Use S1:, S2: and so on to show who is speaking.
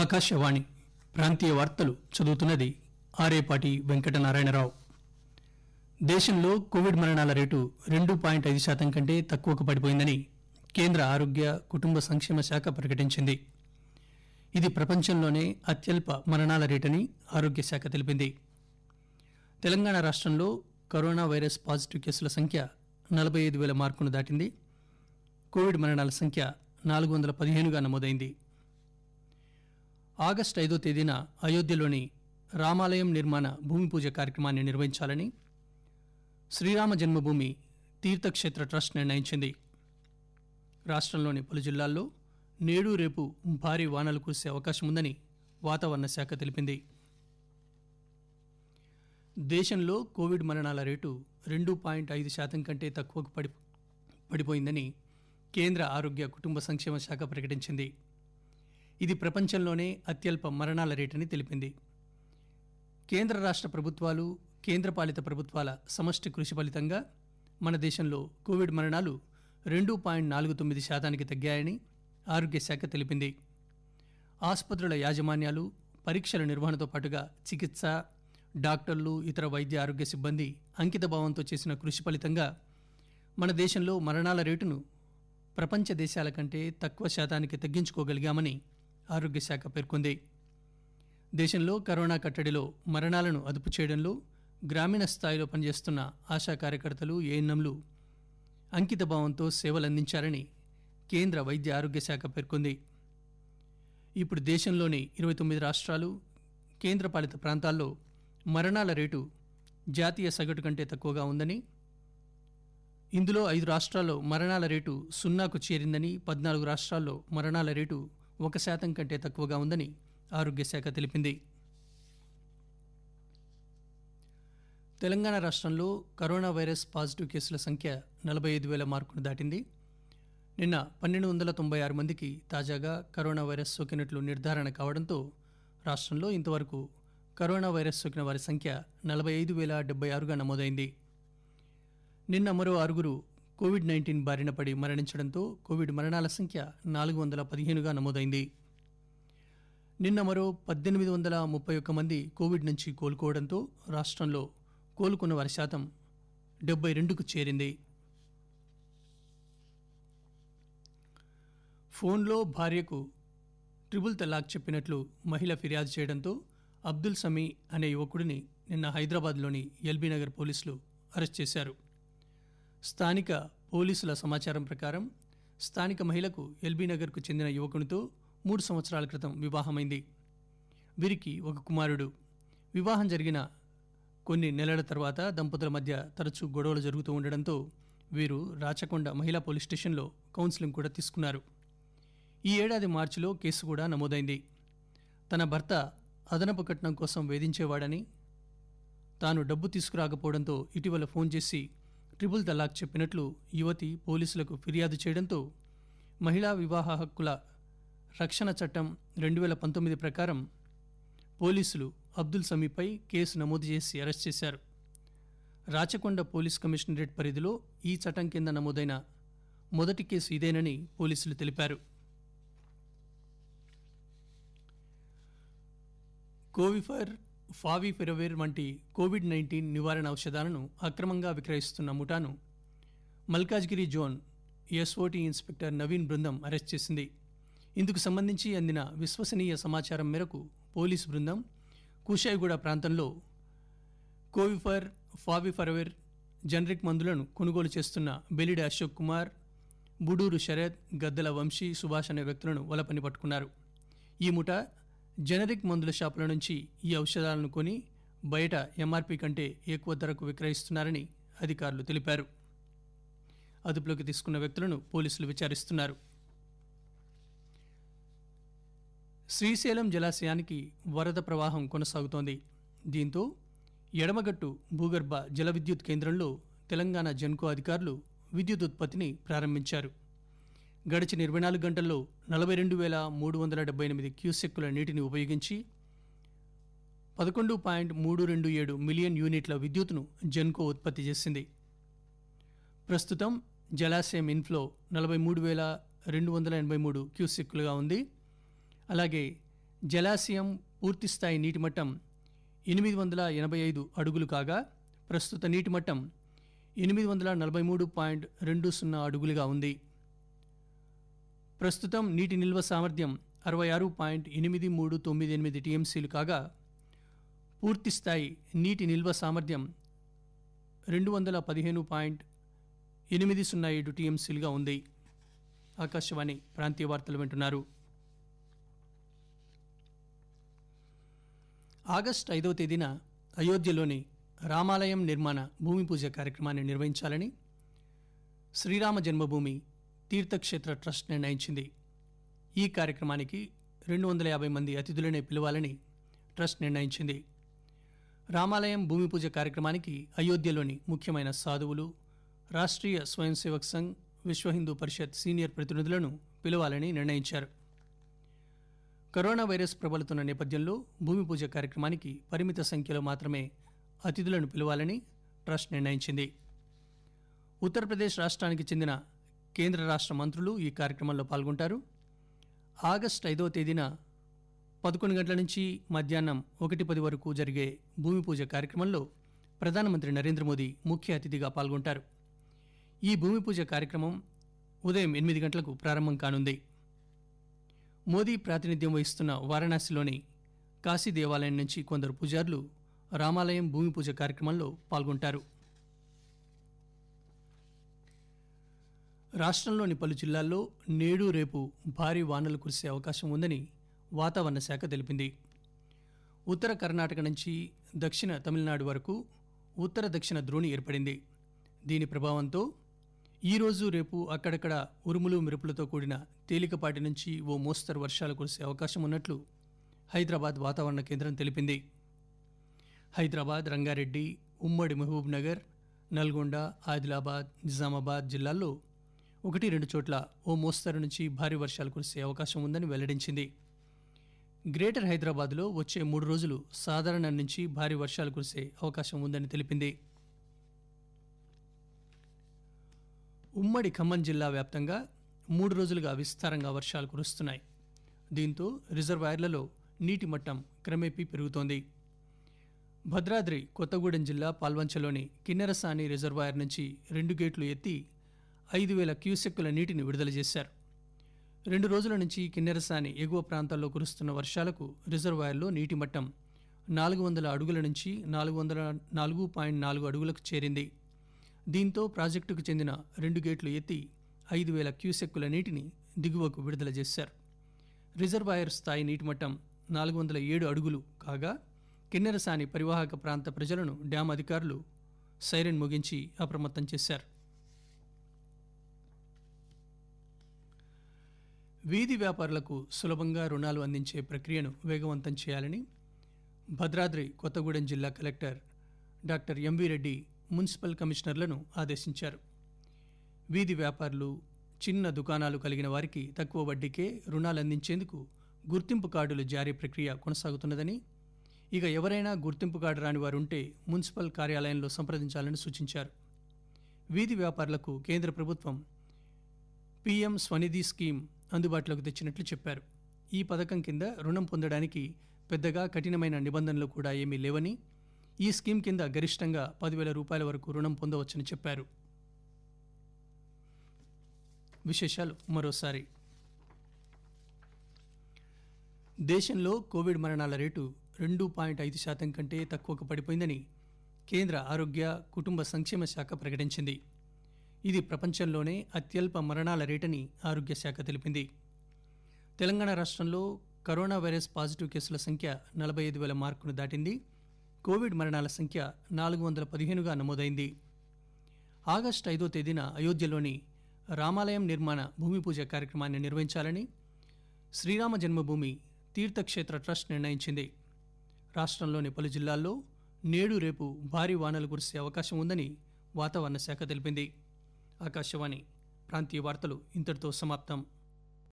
S1: ఆకాశవాణి ప్రాంతీయ వార్తలు చదువుతున్నది ఆరేపాటి వెంకటనారాయణరావు దేశంలో కోవిడ్ మరణాల రేటు రెండు పాయింట్ ఐదు శాతం కంటే తక్కువకు పడిపోయిందని కేంద్ర ఆరోగ్య కుటుంబ సంక్షేమ శాఖ ప్రకటించింది ఇది ప్రపంచంలోనే అత్యల్ప మరణాల రేటని ఆరోగ్య శాఖ తెలిపింది తెలంగాణ రాష్ట్రంలో కరోనా వైరస్ పాజిటివ్ కేసుల సంఖ్య నలభై ఐదు వేల మార్కును దాటింది కోవిడ్ మరణాల సంఖ్య నాలుగు వందల పదిహేనుగా నమోదైంది ఆగస్టు ఐదో తేదీన అయోధ్యలోని రామాలయం నిర్మాణ భూమి పూజ కార్యక్రమాన్ని నిర్వహించాలని శ్రీరామ జన్మభూమి తీర్థక్షేత్ర ట్రస్ట్ నిర్ణయించింది రాష్ట్రంలోని పలు జిల్లాల్లో నేడు రేపు భారీ వానలు కురిసే అవకాశం ఉందని వాతావరణ శాఖ తెలిపింది దేశంలో కోవిడ్ మరణాల రేటు రెండు పాయింట్ ఐదు శాతం కంటే తక్కువకు పడి పడిపోయిందని కేంద్ర ఆరోగ్య కుటుంబ సంక్షేమ శాఖ ప్రకటించింది ఇది ప్రపంచంలోనే అత్యల్ప మరణాల రేటని తెలిపింది కేంద్ర రాష్ట్ర ప్రభుత్వాలు కేంద్రపాలిత ప్రభుత్వాల సమష్టి కృషి ఫలితంగా మన దేశంలో కోవిడ్ మరణాలు రెండు పాయింట్ నాలుగు తొమ్మిది శాతానికి తగ్గాయని ఆరోగ్య శాఖ తెలిపింది ఆసుపత్రుల యాజమాన్యాలు పరీక్షల నిర్వహణతో పాటుగా చికిత్స డాక్టర్లు ఇతర వైద్య ఆరోగ్య సిబ్బంది అంకిత భావంతో చేసిన కృషి ఫలితంగా మన దేశంలో మరణాల రేటును ప్రపంచ దేశాల కంటే తక్కువ శాతానికి తగ్గించుకోగలిగామని ఆరోగ్యశాఖ పేర్కొంది దేశంలో కరోనా కట్టడిలో మరణాలను అదుపు చేయడంలో గ్రామీణ స్థాయిలో పనిచేస్తున్న ఆశా కార్యకర్తలు ఏఎన్ఎంలు అంకితభావంతో సేవలందించారని కేంద్ర వైద్య ఆరోగ్య శాఖ పేర్కొంది ఇప్పుడు దేశంలోని ఇరవై తొమ్మిది రాష్ట్రాలు కేంద్రపాలిత ప్రాంతాల్లో మరణాల రేటు జాతీయ సగటు కంటే తక్కువగా ఉందని ఇందులో ఐదు రాష్ట్రాల్లో మరణాల రేటు సున్నాకు చేరిందని పద్నాలుగు రాష్ట్రాల్లో మరణాల రేటు ఒక శాతం కంటే తక్కువగా ఉందని ఆరోగ్యశాఖ తెలిపింది తెలంగాణ రాష్ట్రంలో కరోనా వైరస్ పాజిటివ్ కేసుల సంఖ్య నలభై ఐదు వేల మార్కును దాటింది నిన్న పన్నెండు వందల తొంభై ఆరు మందికి తాజాగా కరోనా వైరస్ సోకినట్లు నిర్ధారణ కావడంతో రాష్ట్రంలో ఇంతవరకు కరోనా వైరస్ సోకిన వారి సంఖ్య నలభై ఐదు వేల డెబ్బై ఆరుగా నమోదైంది నిన్న మరో ఆరుగురు కోవిడ్ నైన్టీన్ బారిన పడి మరణించడంతో కోవిడ్ మరణాల సంఖ్య నాలుగు వందల పదిహేనుగా నమోదైంది నిన్న మరో పద్దెనిమిది వందల ముప్పై ఒక్క మంది కోవిడ్ నుంచి కోలుకోవడంతో రాష్ట్రంలో కోలుకున్న వారి శాతం డెబ్బై రెండుకు చేరింది ఫోన్లో భార్యకు ట్రిపుల్ తలాక్ చెప్పినట్లు మహిళ ఫిర్యాదు చేయడంతో అబ్దుల్ సమీ అనే యువకుడిని నిన్న హైదరాబాద్లోని ఎల్బీనగర్ పోలీసులు అరెస్ట్ చేశారు స్థానిక పోలీసుల సమాచారం ప్రకారం స్థానిక మహిళకు ఎల్బీనగర్కు చెందిన యువకునితో మూడు సంవత్సరాల క్రితం వివాహమైంది వీరికి ఒక కుమారుడు వివాహం జరిగిన కొన్ని నెలల తర్వాత దంపతుల మధ్య తరచూ గొడవలు జరుగుతూ ఉండడంతో వీరు రాచకొండ మహిళా పోలీస్ స్టేషన్లో కౌన్సిలింగ్ కూడా తీసుకున్నారు ఈ ఏడాది మార్చిలో కేసు కూడా నమోదైంది తన భర్త అదనపు కట్నం కోసం వేధించేవాడని తాను డబ్బు తీసుకురాకపోవడంతో ఇటీవల ఫోన్ చేసి ట్రిపుల్ తలాక్ చెప్పినట్లు యువతి పోలీసులకు ఫిర్యాదు చేయడంతో మహిళా వివాహ హక్కుల రక్షణ చట్టం రెండు వేల పంతొమ్మిది ప్రకారం పోలీసులు అబ్దుల్ సమీపై కేసు నమోదు చేసి అరెస్ట్ చేశారు రాచకొండ పోలీస్ కమిషనరేట్ పరిధిలో ఈ చట్టం కింద నమోదైన మొదటి కేసు ఇదేనని పోలీసులు తెలిపారు కోవిఫర్ ఫావిఫిరవేర్ వంటి కోవిడ్ నైన్టీన్ నివారణ ఔషధాలను అక్రమంగా విక్రయిస్తున్న ముఠాను Malkajgiri zone SOT inspector Naveen బృందం అరెస్ట్ చేసింది ఇందుకు సంబంధించి అందిన విశ్వసనీయ సమాచారం మేరకు పోలీసు బృందం కుషాయిగూడ ప్రాంతంలో కోవిఫర్ ఫావి ఫావిఫరవేర్ జనరిక్ మందులను కొనుగోలు చేస్తున్న బెలిడి అశోక్ కుమార్ బుడూరు శరత్ గద్దల వంశీ సుభాష్ అనే వ్యక్తులను వలపని పట్టుకున్నారు ఈ ముఠా జనరిక్ మందుల షాపుల నుంచి ఈ ఔషధాలను కొని బయట ఎంఆర్పీ కంటే ఎక్కువ ధరకు విక్రయిస్తున్నారని అధికారులు తెలిపారు అదుపులోకి తీసుకున్న వ్యక్తులను పోలీసులు విచారిస్తున్నారు శ్రీశైలం జలాశయానికి వరద ప్రవాహం కొనసాగుతోంది దీంతో ఎడమగట్టు భూగర్భ జల విద్యుత్ కేంద్రంలో తెలంగాణ జన్కో అధికారులు విద్యుత్ ఉత్పత్తిని ప్రారంభించారు గడిచిన ఇరవై నాలుగు గంటల్లో నలభై రెండు వేల మూడు వందల డెబ్బై ఎనిమిది క్యూసెక్కుల నీటిని ఉపయోగించి పదకొండు పాయింట్ మూడు రెండు ఏడు మిలియన్ యూనిట్ల విద్యుత్ను జెన్కో ఉత్పత్తి చేసింది ప్రస్తుతం జలాశయం ఇన్ఫ్లో నలభై మూడు వేల రెండు వందల ఎనభై మూడు క్యూసెక్కులుగా ఉంది అలాగే జలాశయం పూర్తిస్థాయి నీటి మట్టం ఎనిమిది వందల ఎనభై ఐదు అడుగులు కాగా ప్రస్తుత నీటి మట్టం ఎనిమిది వందల నలభై మూడు పాయింట్ రెండు సున్నా అడుగులుగా ఉంది ప్రస్తుతం నీటి నిల్వ సామర్థ్యం అరవై ఆరు పాయింట్ ఎనిమిది మూడు తొమ్మిది ఎనిమిది టీఎంసీలు కాగా పూర్తిస్థాయి నీటి నిల్వ సామర్థ్యం రెండు వందల పదిహేను పాయింట్ ఎనిమిది సున్నా ఏడు టీఎంసీలుగా ఉంది ఆకాశవాణి ప్రాంతీయ వార్తలు వింటున్నారు ఆగస్టు ఐదవ తేదీన అయోధ్యలోని రామాలయం నిర్మాణ భూమి పూజ కార్యక్రమాన్ని నిర్వహించాలని శ్రీరామ జన్మభూమి తీర్థక్షేత్ర ట్రస్ట్ నిర్ణయించింది ఈ కార్యక్రమానికి రెండు వందల యాభై మంది అతిథులనే పిలవాలని ట్రస్ట్ నిర్ణయించింది రామాలయం భూమి పూజ కార్యక్రమానికి అయోధ్యలోని ముఖ్యమైన సాధువులు రాష్ట్రీయ స్వయం సేవక్ సంఘ్ విశ్వ హిందూ పరిషత్ సీనియర్ ప్రతినిధులను పిలవాలని నిర్ణయించారు కరోనా వైరస్ ప్రబలుతున్న నేపథ్యంలో భూమి పూజ కార్యక్రమానికి పరిమిత సంఖ్యలో మాత్రమే అతిథులను పిలవాలని ట్రస్ట్ నిర్ణయించింది ఉత్తరప్రదేశ్ రాష్ట్రానికి చెందిన కేంద్ర రాష్ట్ర మంత్రులు ఈ కార్యక్రమంలో పాల్గొంటారు ఆగస్టు ఐదవ తేదీన పదకొండు గంటల నుంచి మధ్యాహ్నం ఒకటి పది వరకు జరిగే భూమి పూజ కార్యక్రమంలో ప్రధానమంత్రి నరేంద్ర మోదీ ముఖ్య అతిథిగా పాల్గొంటారు ఈ భూమి పూజ కార్యక్రమం ఉదయం ఎనిమిది గంటలకు ప్రారంభం కానుంది మోదీ ప్రాతినిధ్యం వహిస్తున్న వారణాసిలోని కాశీ దేవాలయం నుంచి కొందరు పూజారులు రామాలయం భూమి పూజ కార్యక్రమంలో పాల్గొంటారు రాష్ట్రంలోని పలు జిల్లాల్లో నేడు రేపు భారీ వానలు కురిసే అవకాశం ఉందని వాతావరణ శాఖ తెలిపింది ఉత్తర కర్ణాటక నుంచి దక్షిణ తమిళనాడు వరకు ఉత్తర దక్షిణ ద్రోణి ఏర్పడింది దీని ప్రభావంతో ఈరోజు రేపు అక్కడక్కడ ఉరుములు మెరుపులతో కూడిన తేలికపాటి నుంచి ఓ మోస్తరు వర్షాలు కురిసే అవకాశం ఉన్నట్లు హైదరాబాద్ వాతావరణ కేంద్రం తెలిపింది హైదరాబాద్ రంగారెడ్డి ఉమ్మడి మహబూబ్నగర్ నల్గొండ ఆదిలాబాద్ నిజామాబాద్ జిల్లాల్లో ఒకటి రెండు చోట్ల ఓ మోస్తరు నుంచి భారీ వర్షాలు కురిసే అవకాశం ఉందని వెల్లడించింది గ్రేటర్ హైదరాబాద్లో వచ్చే మూడు రోజులు సాధారణ నుంచి భారీ వర్షాలు కురిసే అవకాశం ఉందని తెలిపింది ఉమ్మడి ఖమ్మం జిల్లా వ్యాప్తంగా మూడు రోజులుగా విస్తారంగా వర్షాలు కురుస్తున్నాయి దీంతో రిజర్వాయర్లలో నీటి మట్టం క్రమేపీ పెరుగుతోంది భద్రాద్రి కొత్తగూడెం జిల్లా పాల్వంచలోని కిన్నెరసాని రిజర్వాయర్ నుంచి రెండు గేట్లు ఎత్తి ఐదు వేల క్యూసెక్కుల నీటిని విడుదల చేశారు రెండు రోజుల నుంచి కిన్నెరసాని ఎగువ ప్రాంతాల్లో కురుస్తున్న వర్షాలకు రిజర్వాయర్లో నీటి మట్టం నాలుగు వందల అడుగుల నుంచి నాలుగు వందల నాలుగు పాయింట్ నాలుగు అడుగులకు చేరింది దీంతో ప్రాజెక్టుకు చెందిన రెండు గేట్లు ఎత్తి ఐదు వేల క్యూసెక్కుల నీటిని దిగువకు విడుదల చేశారు రిజర్వాయర్ స్థాయి నీటి మట్టం నాలుగు వందల ఏడు అడుగులు కాగా కిన్నెరసాని పరివాహక ప్రాంత ప్రజలను డ్యాం అధికారులు సైరన్ ముగించి అప్రమత్తం చేశారు వీధి వ్యాపారులకు సులభంగా రుణాలు అందించే ప్రక్రియను వేగవంతం చేయాలని భద్రాద్రి కొత్తగూడెం జిల్లా collector doctor MV Reddy municipal కమిషనర్లను ఆదేశించారు వీధి వ్యాపారులు చిన్న దుకాణాలు కలిగిన వారికి తక్కువ వడ్డీకే రుణాలు అందించేందుకు గుర్తింపు కార్డులు జారీ ప్రక్రియ కొనసాగుతున్నదని ఇక ఎవరైనా గుర్తింపు కార్డు రాని వారు ఉంటే మున్సిపల్ కార్యాలయంలో సంప్రదించాలని సూచించారు వీధి వ్యాపారులకు కేంద్ర ప్రభుత్వం పీఎం స్వనిధి స్కీమ్ అందుబాటులోకి తెచ్చినట్లు చెప్పారు ఈ పథకం కింద రుణం పొందడానికి పెద్దగా కఠినమైన నిబంధనలు కూడా ఏమీ లేవని ఈ స్కీమ్ కింద గరిష్టంగా పదివేల రూపాయల వరకు రుణం పొందవచ్చని చెప్పారు విశేషాలు మరోసారి దేశంలో కోవిడ్ మరణాల రేటు రెండు పాయింట్ ఐదు శాతం కంటే తక్కువకు పడిపోయిందని కేంద్ర ఆరోగ్య కుటుంబ సంక్షేమ శాఖ ప్రకటించింది ఇది ప్రపంచంలోనే అత్యల్ప మరణాల రేటని ఆరోగ్య శాఖ తెలిపింది తెలంగాణ రాష్ట్రంలో కరోనా వైరస్ పాజిటివ్ కేసుల సంఖ్య నలభై ఐదు వేల మార్కును దాటింది కోవిడ్ మరణాల సంఖ్య నాలుగు వందల పదిహేనుగా నమోదైంది ఆగస్టు ఐదో తేదీన అయోధ్యలోని రామాలయం నిర్మాణ భూమి పూజ కార్యక్రమాన్ని నిర్వహించాలని శ్రీరామ జన్మభూమి తీర్థక్షేత్ర ట్రస్ట్ నిర్ణయించింది రాష్ట్రంలోని పలు జిల్లాల్లో నేడు రేపు భారీ వానలు కురిసే అవకాశం ఉందని వాతావరణ శాఖ తెలిపింది ఆకాశవాణి ప్రాంతీయ వార్తలు ఇంతటితో సమాప్తం